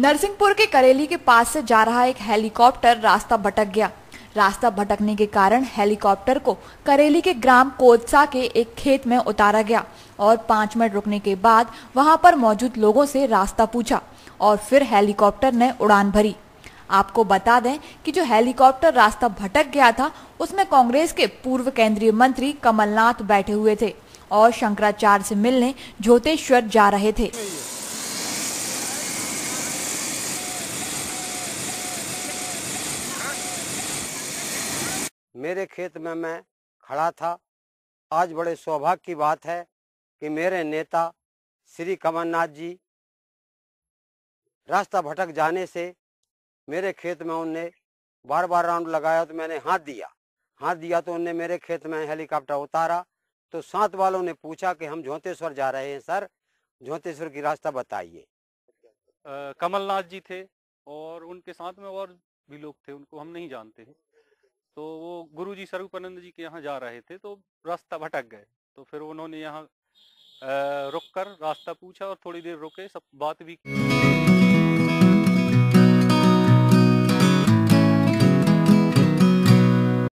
नरसिंहपुर के करेली के पास से जा रहा एक हेलीकॉप्टर रास्ता भटक गया रास्ता भटकने के कारण हेलीकॉप्टर को करेली के ग्राम कोदसा के एक खेत में उतारा गया और पांच मिनट रुकने के बाद वहां पर मौजूद लोगों से रास्ता पूछा और फिर हेलीकॉप्टर ने उड़ान भरी आपको बता दें कि जो हेलीकॉप्टर रास्ता भटक गया था उसमें कांग्रेस के पूर्व केंद्रीय मंत्री कमलनाथ बैठे हुए थे और शंकराचार्य से मिलने ज्योतेश्वर जा रहे थे मेरे खेत में मैं खड़ा था आज बड़े सौभाग्य की बात है कि मेरे नेता श्री कमलनाथ जी रास्ता भटक जाने से मेरे खेत में उनने बार बार राउंड लगाया तो मैंने हाथ दिया हाथ दिया तो उनने मेरे खेत में हेलीकॉप्टर उतारा तो साथ वालों ने पूछा कि हम झोंतेश्वर जा रहे हैं सर झोंतेश्वर की रास्ता बताइए कमलनाथ जी थे और उनके साथ में और भी लोग थे उनको हम नहीं जानते हैं तो वो गुरु जी स्वरूपानंद जी के यहाँ जा रहे थे तो रास्ता भटक गए तो फिर उन्होंने यहाँ रुक कर रास्ता पूछा और थोड़ी देर रुके सब बात भी की